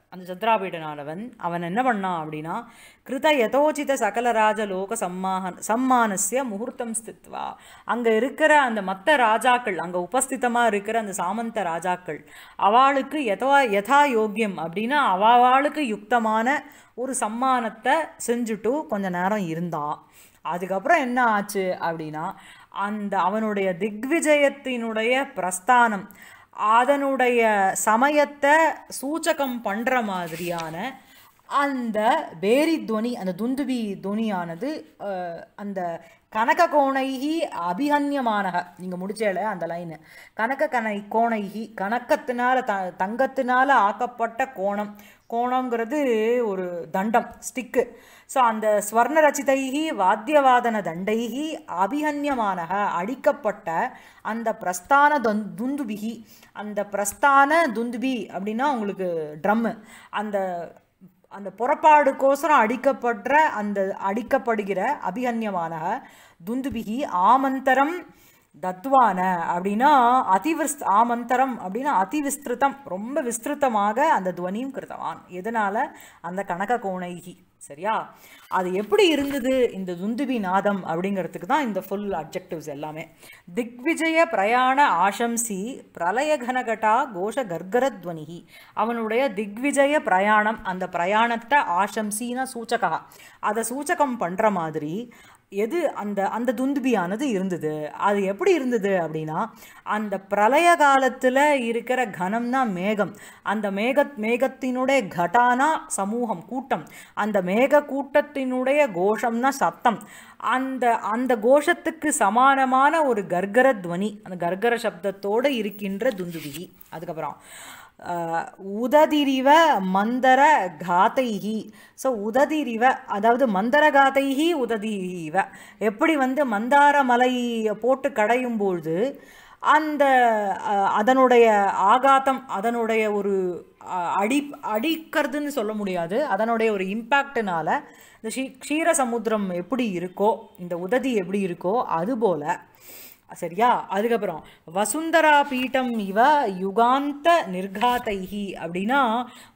A: அந்த சந்திராபீடனானவன் அவன் என்ன பண்ணான் அப்படின்னா கிருத யதோச்சித சகலராஜ லோக சம்மாகன் சம்மானசிய முகூர்த்தம் ஸ்தித்வா அங்கே இருக்கிற அந்த மற்ற ராஜாக்கள் அங்கே உபஸ்திதமாக இருக்கிற அந்த சாமந்த ராஜாக்கள் அவளுக்கு எதோ யதா யோக்கியம் அப்படின்னா அவளுக்கு யுக்தமான ஒரு சம்மானத்தை செஞ்சுட்டு கொஞ்ச நேரம் இருந்தான் அதுக்கப்புறம் என்ன ஆச்சு அப்படின்னா அந்த அவனுடைய திக்விஜயத்தினுடைய பிரஸ்தானம் அதனுடைய சமயத்தை சூச்சகம் பண்ணுற மாதிரியான அந்த பேரி துவனி அந்த துந்துபி துவனியானது அந்த கனக கோணைகி அபிஹன்யமானக நீங்கள் முடிச்சேல அந்த லைனு கனக கனை கோணைகி கணக்கத்தினால த தங்கத்தினால் ஆக்கப்பட்ட கோணம் கோணங்கிறது ஒரு தண்டம் ஸ்டிக்கு ஸோ அந்த ஸ்வர்ண ரச்சிதைகி வாத்தியவாதன தண்டைகி அபிஹன்யமான அழிக்கப்பட்ட அந்த பிரஸ்தான தொந் துந்துபிகி அந்த பிரஸ்தான துந்துபி அப்படின்னா உங்களுக்கு ட்ரம்மு அந்த அந்த புறப்பாடுக்கோசரம் அடிக்கப்படுற அந்த அடிக்கப்படுகிற அபிஹன்யமான துந்துபிகி ஆமந்தரம் தத்வான அப்படின்னா அதிவிஸ் ஆமந்தரம் அப்படின்னா அதிவிஸ்திருத்தம் ரொம்ப விஸ்திருத்தமாக அந்த துவனியும் கிருத்தவான் எதனால் அந்த கனக கோணைகி சரியா அது எப்படி இருந்தது இந்த துந்துபி நாதம் அப்படிங்கிறதுக்கு தான் இந்த ஃபுல் அப்ஜெக்டிவ்ஸ் எல்லாமே திக்விஜய பிரயாண ஆஷம்சி பிரலய கனகட்டா கோஷ கர்கரத்வனிகி அவனுடைய திக்விஜய பிரயாணம் அந்த பிரயாணத்தை ஆசம்சின்னா சூச்சகா அதை சூச்சகம் பண்ணுற மாதிரி எது அந்த அந்த துந்துபியானது இருந்தது அது எப்படி இருந்தது அப்படின்னா அந்த பிரளய காலத்தில் இருக்கிற கனம்னா மேகம் அந்த மேக மேகத்தினுடைய கட்டானா சமூகம் கூட்டம் அந்த மேக கூட்டத்தினுடைய கோஷம்னா சத்தம் அந்த அந்த கோஷத்துக்கு சமானமான ஒரு கர்கர துவனி அந்த கர்கர சப்தத்தோடு இருக்கின்ற துந்துபிகி அதுக்கப்புறம் உததிரிவ மந்தர காதைஹி ஸோ உததிரிவ அதாவது மந்தர காதைஹி உததிரிவ எப்படி வந்து மந்தார மலை போட்டு கடையும் பொழுது அந்த அதனுடைய ஆகாத்தம் அதனுடைய ஒரு அடி அடிக்கிறதுன்னு சொல்ல முடியாது அதனுடைய ஒரு இம்பேக்டினால் இந்த ஷீ க்ஷீரசமுத்திரம் எப்படி இருக்கோ இந்த உததி எப்படி இருக்கோ அதுபோல் சரியா அதுக்கப்புறம் வசுந்தரா பீட்டம் இவ யுகாந்த நிர்காத்தைஹி அப்படின்னா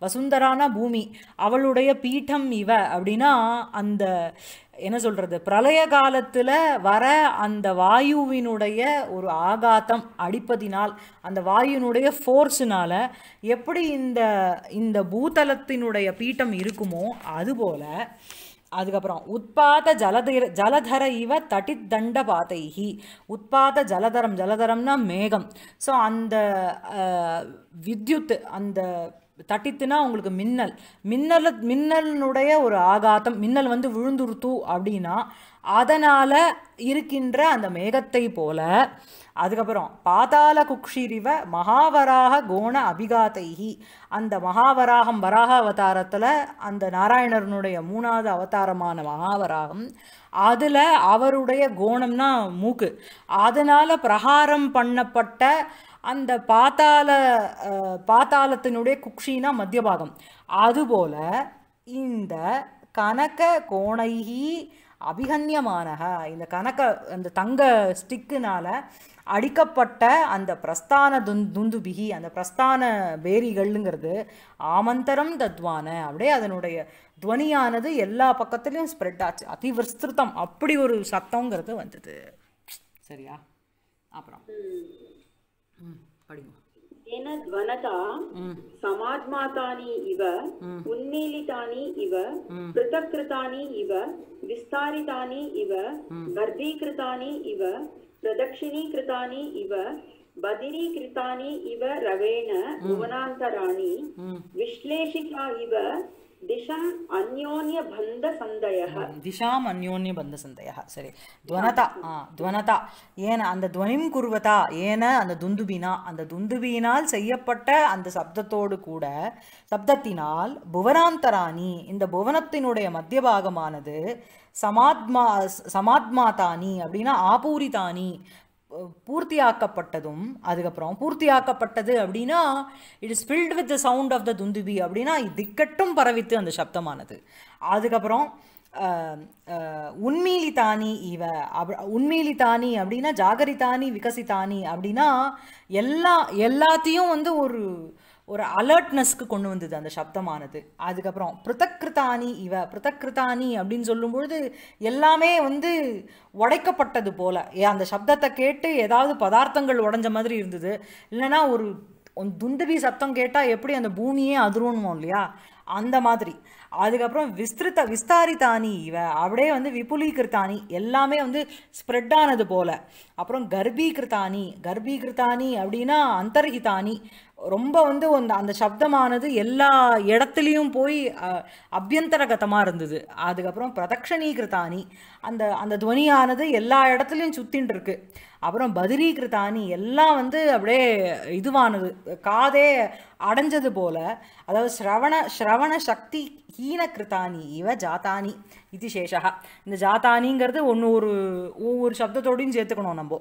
A: வசுந்தரான பூமி அவளுடைய பீட்டம் இவ அப்படின்னா அந்த என்ன சொல்கிறது பிரளய காலத்தில் வர அந்த வாயுவினுடைய ஒரு ஆகாத்தம் அடிப்பதினால் அந்த வாயுனுடைய ஃபோர்ஸினால் எப்படி இந்த இந்த பூதலத்தினுடைய பீட்டம் இருக்குமோ அதுபோல் அதுக்கப்புறம் உட்பாத ஜலதிர ஜலதர இவ தட்டித்தண்ட பாதைகி உட்பாத ஜலதரம் ஜலதரம்னா மேகம் ஸோ அந்த வித்யுத் அந்த தட்டித்துனா உங்களுக்கு மின்னல் மின்னல் மின்னலினுடைய ஒரு ஆகாத்தம் மின்னல் வந்து விழுந்துருத்து அப்படின்னா அதனால் இருக்கின்ற அந்த மேகத்தை போல அதுக்கப்புறம் பாதாள குக்ஷிரிவ மகாவராக கோண அபிகாத்தைஹி அந்த மகாவராகம் வராக அவதாரத்தில் அந்த நாராயணனுடைய மூணாவது அவதாரமான மகாவராகம் அதில் அவருடைய கோணம்னா மூக்கு அதனால் பிரகாரம் பண்ணப்பட்ட அந்த பாத்தாள பாத்தாளத்தினுடைய குக்ஷினா மத்தியபாகம் அதுபோல் இந்த கனக கோணைகி அபிகன்யமானக இந்த கணக்க அந்த தங்க ஸ்டிக்குனால் அடிக்கப்பட்ட அந்த பிரஸ்தான துந் துந்துபிகி அந்த பிரஸ்தான வேரிகள்ங்கிறது ஆமந்தரம் தத்வான அப்படியே அதனுடைய துவனியானது எல்லா பக்கத்துலேயும் ஸ்ப்ரெட் ஆச்சு அதி விஸ்திருத்தம் அப்படி ஒரு சத்தங்கிறது வந்தது சரியா அப்புறம் படிங்க
B: ఏన ధ్వనత సమాద్మాతాని ఇవ प्रदक्षिणीकृतानि इव बदिरीकृतानि इव रवेण भुवनान्तराणि
A: विश्लेषिता इव திஷாம் அந்யோன்ய பந்த ಬಂಧ திஷாம் ದಿಶಾಂ பந்த ಬಂಧ சரி துவனதா ஆ துவனதா ஏன அந்த துவனிம் குருவதா ஏன அந்த துந்துபினா அந்த துந்துபினால் செய்யப்பட்ட அந்த சப்தத்தோடு கூட சப்தத்தினால் புவனாந்தராணி இந்த புவனத்தினுடைய மத்திய பாகமானது சமாத்மா சமாத்மாதானி அப்படின்னா ஆபூரிதானி பூர்த்தியாக்கப்பட்டதும் அதுக்கப்புறம் பூர்த்தியாக்கப்பட்டது அப்படின்னா it is filled with the sound of the துந்துபி அப்படின்னா திக்கட்டும் பரவித்து அந்த சப்தமானது அதுக்கப்புறம் உண்மீலி தானி இவ உண்மீலி தானி அப்படின்னா விகசி விகசித்தானி அப்படின்னா எல்லா எல்லாத்தையும் வந்து ஒரு ஒரு அலர்ட்னஸ்க்கு கொண்டு வந்தது அந்த சப்தமானது அதுக்கப்புறம் பிருத்தக்கிருத்தானி இவ பிருத்தக்கிருத்தானி அப்படின்னு சொல்லும்பொழுது எல்லாமே வந்து உடைக்கப்பட்டது போல் அந்த சப்தத்தை கேட்டு ஏதாவது பதார்த்தங்கள் உடஞ்ச மாதிரி இருந்தது இல்லைன்னா ஒரு துண்டுவி சத்தம் கேட்டால் எப்படி அந்த பூமியே அதிரணுமோ இல்லையா அந்த மாதிரி அதுக்கப்புறம் விஸ்திருத்த விஸ்தாரித்தானி இவ அப்படியே வந்து விபுலீகிருத்தானி எல்லாமே வந்து ஸ்ப்ரெட் ஆனது போல் அப்புறம் கர்ப்பீகிருத்தானி கர்ப்பீகிருத்தானி அப்படின்னா அந்தர்ஹிதானி ரொம்ப வந்து அந்த அந்த சப்தமானது எல்லா இடத்துலையும் போய் அபியந்தரகதமாக இருந்தது அதுக்கப்புறம் பிரதக்ஷணீகிருத்தானி அந்த அந்த துவனியானது எல்லா இடத்துலையும் சுத்தின்னு இருக்கு அப்புறம் பதிரீகிருத்தானி எல்லாம் வந்து அப்படியே இதுவானது காதே அடைஞ்சது போல அதாவது ஸ்ரவண ஸ்ரவண சக்தி ஹீன கிருத்தானி இவ ஜாத்தானி இது சேஷா இந்த ஜாத்தானிங்கிறது ஒன்று ஒரு ஒவ்வொரு சப்தத்தோடையும் சேர்த்துக்கணும் நம்ம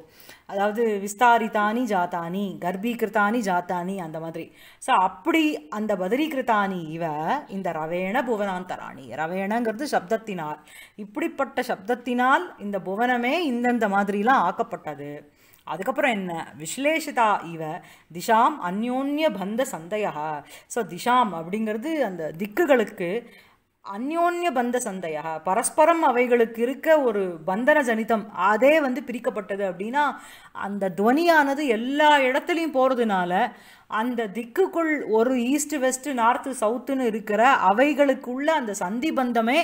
A: அதாவது விஸ்தாரித்தானி ஜாத்தானி கர்ப்பீகிருத்தானி ஜாத்தானி அந்த மாதிரி ஸோ அப்படி அந்த பதிரீகிருத்தானி இவ இந்த ரவேண புவனாந்தராணி ரவேணங்கிறது சப்தத்தினால் இப்படிப்பட்ட சப்தத்தினால் இந்த புவனமே இந்தந்த மாதிரிலாம் ஆக்கப்பட்டது அதுக்கப்புறம் என்ன விஸ்லேஷிதா இவ திஷாம் அந்யோன்ய பந்த சந்தையா ஸோ திஷாம் அப்படிங்கிறது அந்த திக்குகளுக்கு அந்யோன்ய பந்த சந்தையா பரஸ்பரம் அவைகளுக்கு இருக்க ஒரு பந்தன ஜனிதம் அதே வந்து பிரிக்கப்பட்டது அப்படின்னா அந்த துவனியானது எல்லா இடத்துலையும் போகிறதுனால அந்த திக்குக்குள் ஒரு ஈஸ்ட் வெஸ்ட் நார்த்து சவுத்துன்னு இருக்கிற அவைகளுக்குள்ள அந்த சந்தி பந்தமே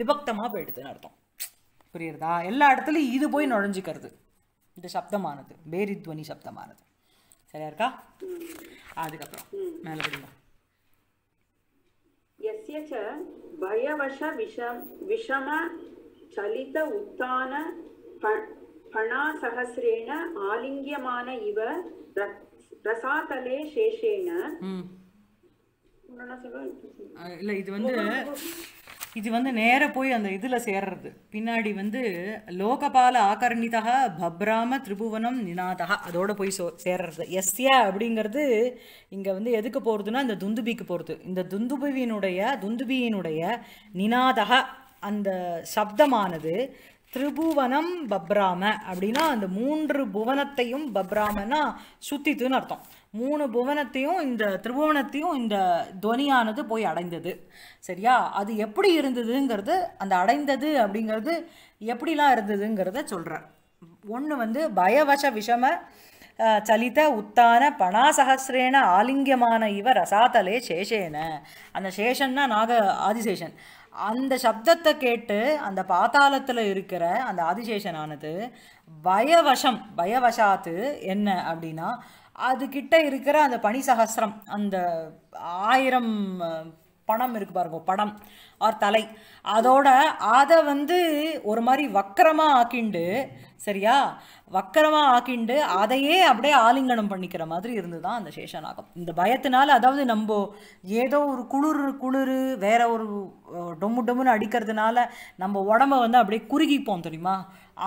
A: விபக்தமாக போயிடுதுன்னு அர்த்தம் புரியுறதா எல்லா இடத்துலையும் இது போய் நுழைஞ்சிக்கிறது இந்த சப்தமானது பேரி துவனி சப்தமானது சரியா இருக்கா அதுக்கப்புறம் மேலே
B: यस्य च भयवश विषम विषम चलित उत्तान फणासहस्रेण आलिङ्ग्यमान इव ரசாதலே சேஷேன
A: இல்ல இது வந்து இது வந்து நேர போய் அந்த இதில் சேர்றது பின்னாடி வந்து லோகபால ஆகர்ணிதா பப்ராம திரிபுவனம் நினாதகா அதோட போய் சோ சேர்றது எஸ்யா அப்படிங்கிறது இங்கே வந்து எதுக்கு போகிறதுனா இந்த துந்துபிக்கு போகிறது இந்த துந்துபுவினுடைய துந்துபியினுடைய நினாதக அந்த சப்தமானது திரிபுவனம் பப்ராம அப்படின்னா அந்த மூன்று புவனத்தையும் பப்ராமன்னா சுத்தித்துன்னு அர்த்தம் மூணு புவனத்தையும் இந்த திரிபுவனத்தையும் இந்த துவனியானது போய் அடைந்தது சரியா அது எப்படி இருந்ததுங்கிறது அந்த அடைந்தது அப்படிங்கிறது எப்படிலாம் இருந்ததுங்கிறத சொல்கிறேன் ஒன்று வந்து பயவச விஷம சலித உத்தான பணாசகசிரேன ஆலிங்கியமான இவ ரசாத்தலே சேஷேன அந்த சேஷன்னா நாக ஆதிசேஷன் அந்த சப்தத்தை கேட்டு அந்த பாத்தாளத்தில் இருக்கிற அந்த ஆதிசேஷனானது பயவசம் பயவசாத்து என்ன அப்படின்னா அதுக்கிட்ட இருக்கிற அந்த பனி சகசிரம் அந்த ஆயிரம் பணம் இருக்கு பாருங்க படம் ஆர் தலை அதோட அதை வந்து ஒரு மாதிரி வக்கரமாக ஆக்கிண்டு சரியா வக்கரமாக ஆக்கிண்டு அதையே அப்படியே ஆலிங்கனம் பண்ணிக்கிற மாதிரி இருந்து தான் அந்த சேஷநாகம் இந்த பயத்தினால அதாவது நம்ம ஏதோ ஒரு குளிர் குளிர் வேற ஒரு டொம்மு டொம்முன்னு அடிக்கிறதுனால நம்ம உடம்ப வந்து அப்படியே குறுகிப்போம் தெரியுமா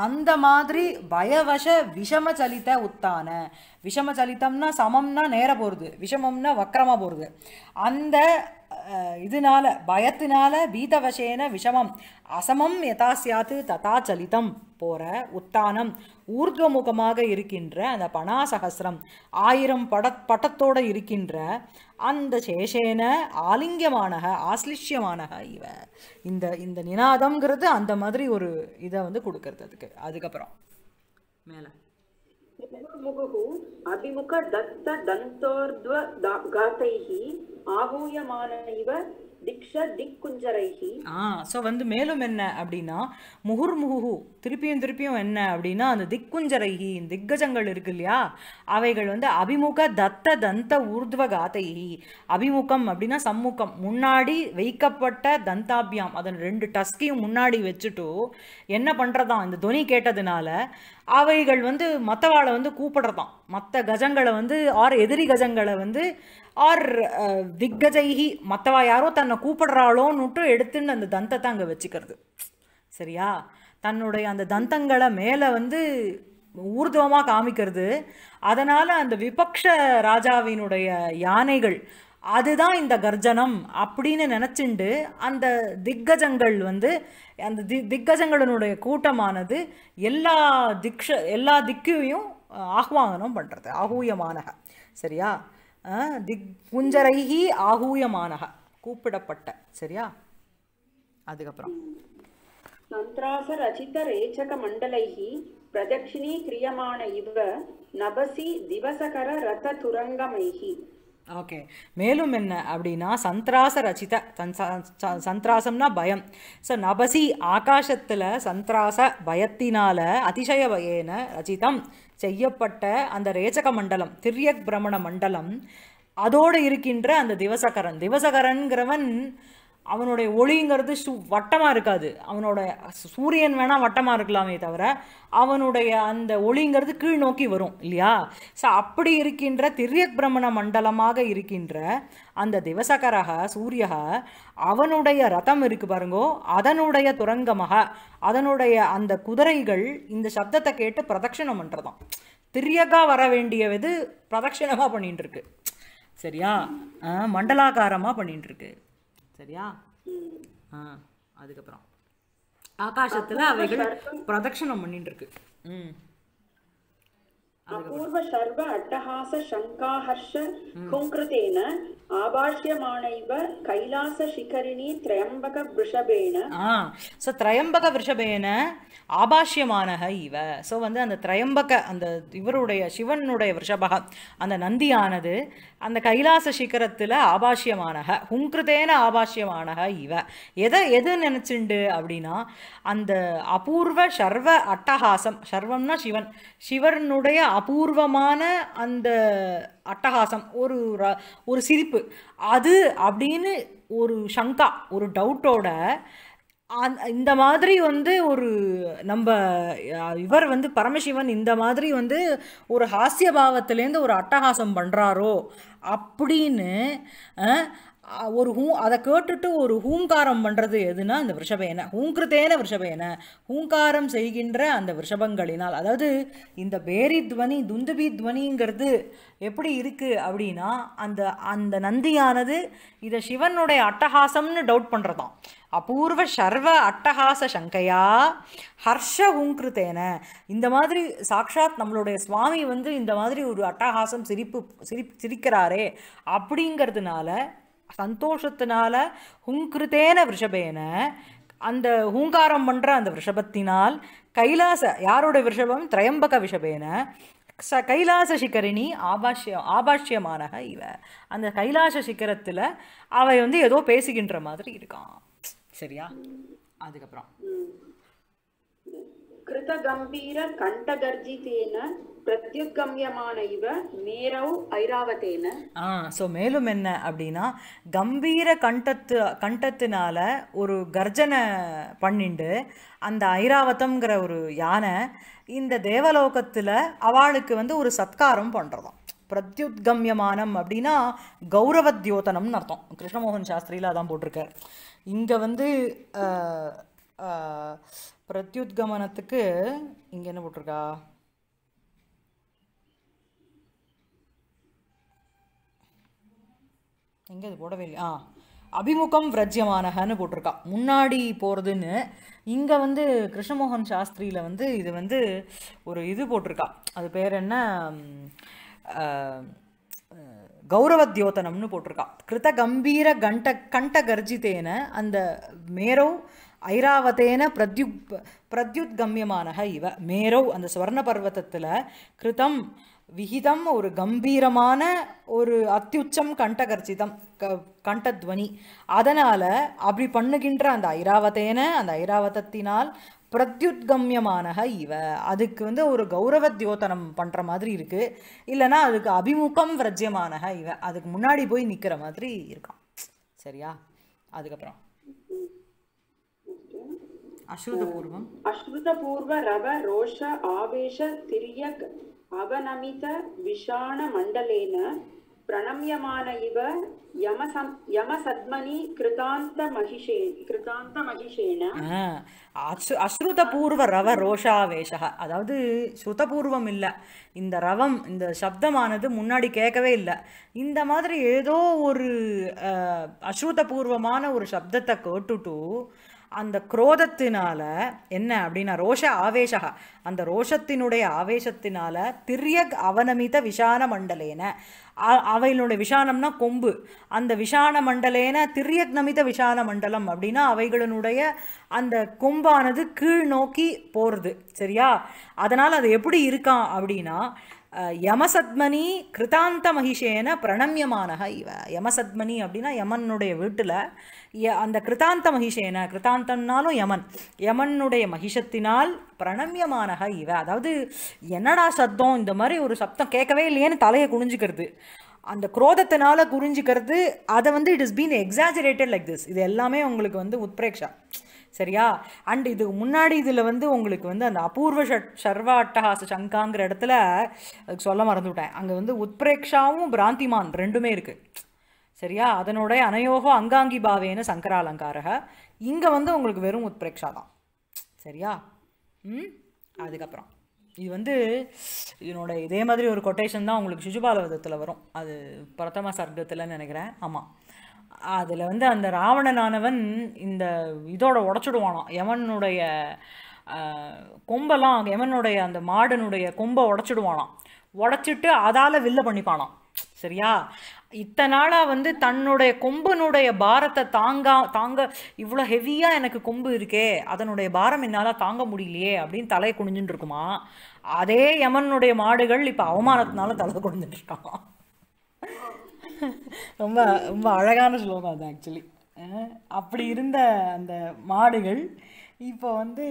A: அந்த மாதிரி பயவச விஷம சலித்த உத்தான விஷம சலித்தம்னா சமம்னா நேர போகிறது விஷமம்னா வக்கரமாக போகிறது அந்த இதனால பயத்தினால பீதவசேன விஷமம் அசமம் எதா சியாத்து ததா சலிதம் போகிற உத்தானம் ஊர்கமுகமாக இருக்கின்ற அந்த பணாசகசிரம் ஆயிரம் பட பட்டத்தோடு இருக்கின்ற அந்த சேஷேன ஆலிங்கமான ஆஸ்லிஷ்யமான இவ இந்த இந்த நினாதம்ங்கிறது அந்த மாதிரி ஒரு இதை வந்து கொடுக்கறது அதுக்கு அதுக்கப்புறம் மேலே
B: मुहुः अभिमुखदत्तदन्तोर्ध्वगातैः आहूयमान इव திக்ஷ
A: திக் ஆ ஸோ வந்து மேலும் என்ன அப்படின்னா முகுர் முகுஹு திருப்பியும் திருப்பியும் என்ன அப்படின்னா அந்த திக்குஞ்சரைகி திக்கஜங்கள் இருக்கு இல்லையா அவைகள் வந்து அபிமுக தத்த தந்த ஊர்துவ காதைகி அபிமுகம் அப்படின்னா சம்முகம் முன்னாடி வைக்கப்பட்ட தந்தாபியம் அதன் ரெண்டு டஸ்கையும் முன்னாடி வச்சுட்டு என்ன பண்ணுறதாம் இந்த துணி கேட்டதுனால அவைகள் வந்து மற்றவாளை வந்து கூப்பிடுறதாம் மற்ற கஜங்களை வந்து ஆறு எதிரி கஜங்களை வந்து ஆர் திக்கஜைஹி மற்றவா யாரோ தன்னை கூப்பிடுறாளோன்னுட்டு எடுத்துன்னு அந்த தந்தத்தை அங்கே வச்சுக்கிறது சரியா தன்னுடைய அந்த தந்தங்களை மேலே வந்து ஊர்துவமாக காமிக்கிறது அதனால் அந்த விபக்ஷ ராஜாவினுடைய யானைகள் அதுதான் இந்த கர்ஜனம் அப்படின்னு நினச்சிண்டு அந்த திக்கஜங்கள் வந்து அந்த தி திக்கஜங்களினுடைய கூட்டமானது எல்லா திக்ஷ எல்லா திக்கையும் ஆஹ்வானம் பண்ணுறது ஆகூயமானக சரியா குஞ்சரைகி ஆகூயமானக கூப்பிடப்பட்ட சரியா அதுக்கப்புறம்
B: மந்த்ராச ரச்சித ரேச்சக மண்டலைகி பிரதட்சிணி கிரியமான இவ நபசி திவசகர ரத துரங்கமைகி
A: ஓகே மேலும் என்ன அப்படின்னா சந்திராச ரச்சித சந்திராசம்னா பயம் ஸோ நபசி ஆகாசத்தில் சந்திராச பயத்தினால அதிசய பயேன ரச்சிதம் செய்யப்பட்ட அந்த ரேச்சக மண்டலம் திரியக் பிரமண மண்டலம் அதோடு இருக்கின்ற அந்த திவசகரன் திவசகரன்கிறவன் அவனுடைய ஒளிங்கிறது சு வட்டமாக இருக்காது அவனோட சூரியன் வேணால் வட்டமாக இருக்கலாமே தவிர அவனுடைய அந்த ஒளிங்கிறது கீழ் நோக்கி வரும் இல்லையா ஸோ அப்படி இருக்கின்ற திரியக் பிரமண மண்டலமாக இருக்கின்ற அந்த திவசகராக சூரிய அவனுடைய ரதம் இருக்கு பாருங்கோ அதனுடைய துரங்கமாக அதனுடைய அந்த குதிரைகள் இந்த சப்தத்தை கேட்டு பிரதட்சிணம் பண்ணுறதாம் திரியகா வர வேண்டியது பிரதட்சிணமாக பண்ணிட்டு இருக்கு சரியா மண்டலாகாரமாக பண்ணிட்டுருக்கு இருக்கு சரியா ஆ அதுக்கப்புறம் ஆகாசத்தில் அவைகள் பிரதட்சணம் பண்ணிட்டு இருக்கு ம் அபூர்வ
B: சர்வ அட்டஹாச சங்காஹர்ஷ கோங்கிருதேன ஆபாஷ்யமானைவ
A: கைலாச சிகரிணி திரையம்பக விஷபேன ஸோ திரையம்பக விஷபேன ஆபாஷ்யமானக இவ ஸோ வந்து அந்த திரையம்பக அந்த இவருடைய சிவனுடைய விஷபக அந்த நந்தியானது அந்த கைலாச சிகரத்தில் ஆபாஷ்யமானக ஹுங்கிருதேன ஆபாஷ்யமானக இவ எதை எது நினச்சிண்டு அப்படின்னா அந்த அபூர்வ சர்வ அட்டஹாசம் சர்வம்னா சிவன் சிவனுடைய அபூர்வமான அந்த அட்டகாசம் ஒரு ஒரு சிரிப்பு அது அப்படின்னு ஒரு ஷங்கா ஒரு டவுட்டோட இந்த மாதிரி வந்து ஒரு நம்ம இவர் வந்து பரமசிவன் இந்த மாதிரி வந்து ஒரு ஹாஸ்ய ஒரு அட்டகாசம் பண்ணுறாரோ அப்படின்னு ஒரு ஹூ அதை கேட்டுட்டு ஒரு ஹூங்காரம் பண்ணுறது எதுனா இந்த விஷபயன ஹூங்கிருத்தேன விஷபயன ஹூங்காரம் செய்கின்ற அந்த விஷபங்களினால் அதாவது இந்த பேரி துவனி துந்துபி துவனிங்கிறது எப்படி இருக்குது அப்படின்னா அந்த அந்த நந்தியானது இதை சிவனுடைய அட்டகாசம்னு டவுட் பண்ணுறதாம் அபூர்வ சர்வ அட்டகாச சங்கையா ஹர்ஷ ஹூங்கிருத்தேன இந்த மாதிரி சாக்ஷாத் நம்மளுடைய சுவாமி வந்து இந்த மாதிரி ஒரு அட்டகாசம் சிரிப்பு சிரி சிரிக்கிறாரே அப்படிங்கிறதுனால சந்தோஷத்தினால ஹுங்கிருத்தேன விஷபேன அந்த ஹூங்காரம் பண்ணுற அந்த விஷபத்தினால் கைலாச யாரோட விஷபம் திரையம்பக விஷபேன ச கைலாச சிகரிணி ஆபாஷ்ய ஆபாஷ்யமானக இவ அந்த கைலாச சிகரத்தில் அவை வந்து ஏதோ பேசுகின்ற மாதிரி இருக்கான் சரியா அதுக்கப்புறம்
B: कृतगम्भीर कण्ठगर्जितेन இவ
A: ஆ ஸோ மேலும் என்ன அப்படின்னா கம்பீர கண்டத்து கண்டத்தினால ஒரு கர்ஜனை பண்ணிண்டு அந்த ஐராவதம்ங்கிற ஒரு யானை இந்த தேவலோகத்தில் அவளுக்கு வந்து ஒரு சத்காரம் பண்ணுறதாம் பிரத்யுத்கம்யமானம் அப்படின்னா கௌரவத்யோதனம்னு அர்த்தம் கிருஷ்ணமோகன் சாஸ்திரியில் அதான் போட்டிருக்கார் இங்கே வந்து பிரத்யுத்கமனத்துக்கு இங்கே என்ன போட்டிருக்கா எங்கே அது போடவே இல்லையா ஆ அபிமுகம் விரஜ்யமானகன்னு போட்டிருக்கா முன்னாடி போகிறதுன்னு இங்கே வந்து கிருஷ்ணமோகன் சாஸ்திரியில் வந்து இது வந்து ஒரு இது போட்டிருக்கா அது பேர் என்ன கௌரவ தியோதனம்னு போட்டிருக்கா கிருத கம்பீர கண்ட கண்ட கர்ஜிதேன அந்த மேரவ் ஐராவத்தேன பிரத்யுத் பிரத்யுத்கம்யமானக இவ மேரவ் அந்த சுவர்ண பர்வத்தத்தில் கிருதம் விகிதம் ஒரு கம்பீரமான ஒரு அத்தியுச்சம் கண்டகர்ச்சிதம் க கண்டத்வனி அதனால் அப்படி பண்ணுகின்ற அந்த ஐராவத்தேன அந்த ஐராவதத்தினால் பிரத்யுத்கமியமான இவ அதுக்கு வந்து ஒரு கௌரவ தியோதனம் பண்ணுற மாதிரி இருக்குது இல்லைனா அதுக்கு அபிமுகம் விரஜ்யமானக இவ அதுக்கு முன்னாடி போய் நிற்கிற மாதிரி இருக்கான் சரியா அதுக்கப்புறம் அஸ்ருதபூர்வம்
B: அஸ்ருதபூர்வ ரவ ரோஷ ஆவேஷ திரிய அவநமித விஷாண மண்டலேன பிரணம்யமான இவ யமசத்மனி கிருதாந்த மகிஷே கிருதாந்த மகிஷேன
A: அஸ்ருதபூர்வ ரவ ரோஷாவேஷா அதாவது ஸ்ருதபூர்வம் இல்லை இந்த ரவம் இந்த சப்தமானது முன்னாடி கேட்கவே இல்லை இந்த மாதிரி ஏதோ ஒரு அஸ்ருதபூர்வமான ஒரு சப்தத்தை கேட்டுட்டு அந்த குரோதத்தினால என்ன அப்படின்னா ரோஷ ஆவேஷா அந்த ரோஷத்தினுடைய ஆவேசத்தினால திரியக் அவனமித விஷான மண்டலேன அவைகளுடைய விஷானம்னா கொம்பு அந்த விஷான மண்டலேன திரியக் நமித விஷான மண்டலம் அப்படின்னா அவைகளினுடைய அந்த கொம்பானது கீழ் நோக்கி போகிறது சரியா அதனால் அது எப்படி இருக்கான் அப்படின்னா யமசத்மனி கிருதாந்த மகிஷேன பிரணம்யமானக இவ யமசத்மனி அப்படின்னா யமனுடைய வீட்டில் அந்த கிருதாந்த மகிஷேன கிருதாந்தம்னாலும் யமன் யமனுடைய மகிஷத்தினால் பிரணமியமானக இவ அதாவது என்னடா சத்தம் இந்த மாதிரி ஒரு சப்தம் கேட்கவே இல்லையேன்னு தலையை குனிஞ்சிக்கிறது அந்த குரோதத்தினால குறிஞ்சிக்கிறது அதை வந்து it is been exaggerated like this இது எல்லாமே உங்களுக்கு வந்து உத்ரேக்ஷா சரியா அண்ட் இதுக்கு முன்னாடி இதில் வந்து உங்களுக்கு வந்து அந்த அபூர்வ சர்வ அட்டகாச சங்காங்கிற இடத்துல சொல்ல மறந்துவிட்டேன் அங்கே வந்து உத்பிரேக்ஷாவும் பிராந்திமான் ரெண்டுமே இருக்குது சரியா அதனுடைய அனயோகோ அங்காங்கி பாவேன சங்கராலங்காரக இங்கே வந்து உங்களுக்கு வெறும் உத்பிரேக்ஷா தான் சரியா ம் அதுக்கப்புறம் இது வந்து இதனோட இதே மாதிரி ஒரு கொட்டேஷன் தான் உங்களுக்கு சுஜுபாலவதத்தில் வரும் அது பிரதம சர்க்கத்தில்னு நினைக்கிறேன் ஆமாம் அதில் வந்து அந்த ராவணனானவன் இந்த இதோட உடச்சிடுவானாம் யமனுடைய கொம்பெல்லாம் யமனுடைய அந்த மாடனுடைய கொம்பை உடச்சிடுவானோ உடச்சிட்டு அதால் வில்ல பண்ணிப்பானான் சரியா இத்தனை நாளாக வந்து தன்னுடைய கொம்புனுடைய பாரத்தை தாங்கா தாங்க இவ்வளோ ஹெவியாக எனக்கு கொம்பு இருக்கே அதனுடைய பாரம் என்னால் தாங்க முடியலையே அப்படின்னு தலையை குனிஞ்சுட்டு இருக்குமா அதே யமனுடைய மாடுகள் இப்போ அவமானத்தினால தலை குனிஞ்சுட்டு இருக்கான் ரொம்ப ரொம்ப அழகான ஸ்லோகம் அது ஆக்சுவலி அப்படி இருந்த அந்த மாடுகள் இப்போ வந்து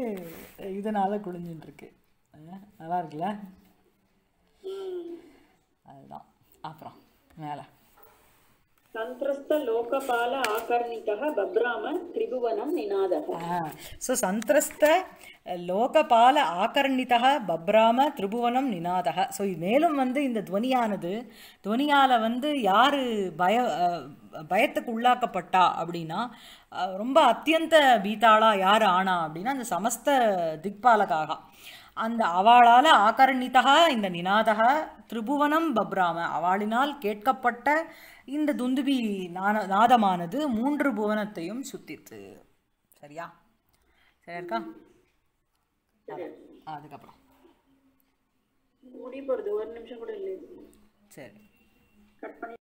A: இதனால் குடிஞ்சுட்டுருக்கு நல்லா இருக்குல்ல அதுதான் அப்புறம் மேலே திரிபுவனம் லோகபால ஆக்கர்ணிதா பப்ராம திரிபுவனம் நினாதக ஸோ மேலும் வந்து இந்த துவனியானது துவனியால வந்து யாரு பய பயத்துக்கு உள்ளாக்கப்பட்டா அப்படின்னா ரொம்ப அத்தியந்த பீத்தாளா யார் ஆனா அப்படின்னா அந்த சமஸ்த திக்பாலகாக அந்த அவளால் ஆக்கரணித்தகா இந்த நினாதக திரிபுவனம் பப்ராம அவளினால் கேட்கப்பட்ட இந்த துந்துபி நான நாதமானது மூன்று புவனத்தையும் சுத்தித்து சரியா சரி இருக்கா அதுக்கப்புறம் சரி